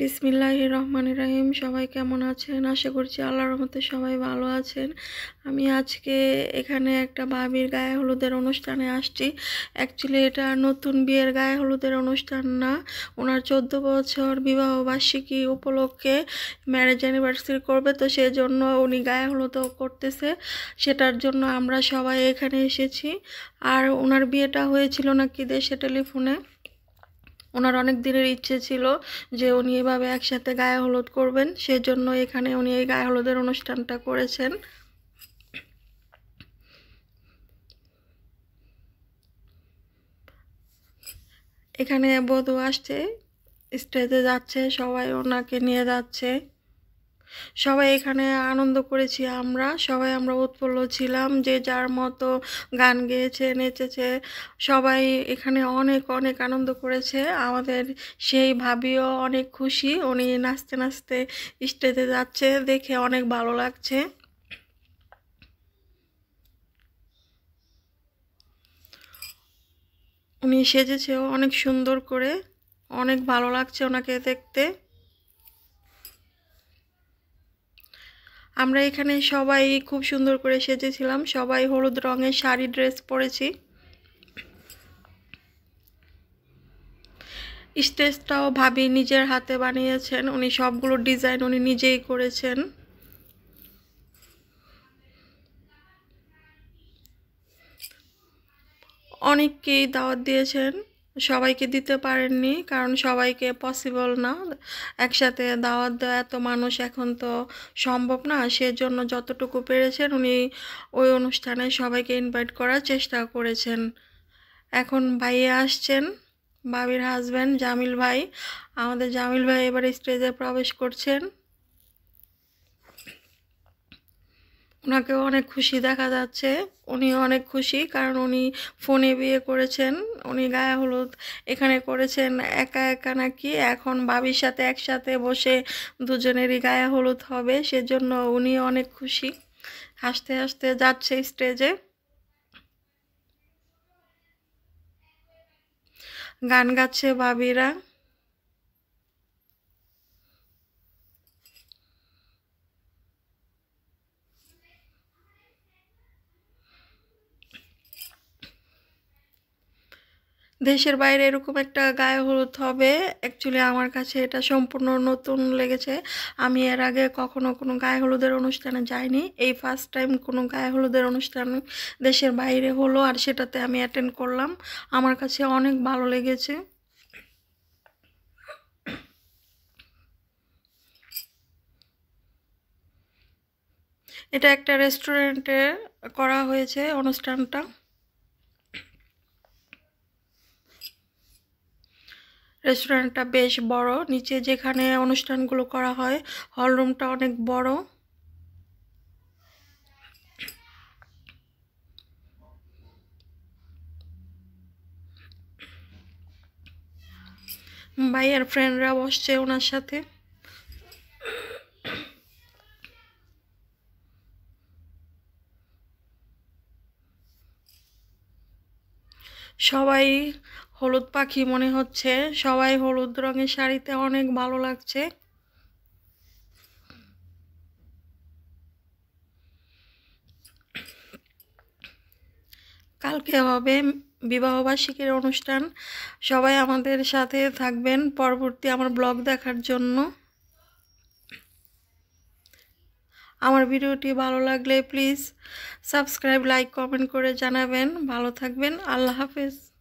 বিসমিল্লাহ রহমান রাহিম সবাই কেমন আছেন আশা করছি আল্লাহর রহমতে সবাই ভালো আছেন আমি আজকে এখানে একটা বাবির গায়ে হলুদের অনুষ্ঠানে আসছি অ্যাকচুয়ালি এটা নতুন বিয়ের গায়ে হলুদের অনুষ্ঠান না ওনার চোদ্দ বছর বিবাহ বার্ষিকী উপলক্ষে ম্যারেজ অ্যানিভার্সারি করবে তো সেই জন্য উনি গায়ে হলুদও করতেছে সেটার জন্য আমরা সবাই এখানে এসেছি আর ওনার বিয়েটা হয়েছিল নাকি দেশে টেলিফোনে ওনার অনেক দিনের ইচ্ছে ছিল যে উনি এভাবে একসাথে গায়ে হলুদ করবেন সেজন্য এখানে উনি এই গায়ে হলুদের অনুষ্ঠানটা করেছেন এখানে বধু আসছে স্টেজে যাচ্ছে সবাই ওনাকে নিয়ে যাচ্ছে সবাই এখানে আনন্দ করেছি আমরা সবাই আমরা উৎফুল্ল ছিলাম যে যার মতো গান গেয়েছে নেচেছে সবাই এখানে অনেক অনেক আনন্দ করেছে আমাদের সেই ভাবিও অনেক খুশি উনি নাচতে নাচতে স্টেজে যাচ্ছে দেখে অনেক ভালো লাগছে উনি সেজেছেও অনেক সুন্দর করে অনেক ভালো লাগছে ওনাকে দেখতে আমরা এখানে সবাই খুব সুন্দর করে সেজেছিলাম সবাই হলুদ রঙের শাড়ি ড্রেস পরেছি স্টেজটাও ভাবি নিজের হাতে বানিয়েছেন উনি সবগুলো ডিজাইন উনি নিজেই করেছেন অনেককেই দাওয়াত দিয়েছেন সবাইকে দিতে পারেননি কারণ সবাইকে পসিবল না একসাথে দাওয়াত দেওয়া এত মানুষ এখন তো সম্ভব না সেজন্য যতটুকু পেরেছেন উনি ওই অনুষ্ঠানে সবাইকে ইনভাইট করার চেষ্টা করেছেন এখন ভাইয়ে আসছেন বাবির হাজব্যান্ড জামিল ভাই আমাদের জামিল ভাই এবার স্টেজে প্রবেশ করছেন ওনাকে অনেক খুশি দেখা যাচ্ছে উনি অনেক খুশি কারণ উনি ফোনে বিয়ে করেছেন উনি গায়ে হলুদ এখানে করেছেন একা একা নাকি এখন বাবির সাথে একসাথে বসে দুজনেরই গায়ে হলুদ হবে সেজন্য উনি অনেক খুশি হাসতে হাসতে যাচ্ছে স্টেজে গান গাচ্ছে বাবিরা দেশের বাইরে এরকম একটা গায়ে হলুদ হবে অ্যাকচুয়ালি আমার কাছে এটা সম্পূর্ণ নতুন লেগেছে আমি এর আগে কখনো কোনো গায়ে হলুদের অনুষ্ঠানে যাইনি এই ফার্স্ট টাইম কোনো গায়ে হলুদের অনুষ্ঠান দেশের বাইরে হলো আর সেটাতে আমি অ্যাটেন্ড করলাম আমার কাছে অনেক ভালো লেগেছে এটা একটা রেস্টুরেন্টে করা হয়েছে অনুষ্ঠানটা রেস্টুরেন্টটা বেশ বড় নিচে যেখানে অনুষ্ঠানগুলো করা হয় রুমটা অনেক বড় ভাইয়ের ফ্রেন্ডরা বসছে ওনার সাথে সবাই হলুদ পাখি মনে হচ্ছে সবাই হলুদ রঙের শাড়িতে অনেক ভালো লাগছে কালকে হবে বিবাহবার্ষিকীর অনুষ্ঠান সবাই আমাদের সাথে থাকবেন পরবর্তী আমার ব্লগ দেখার জন্য আমার ভিডিওটি ভালো লাগলে প্লিজ সাবস্ক্রাইব লাইক কমেন্ট করে জানাবেন ভালো থাকবেন আল্লাহ হাফেজ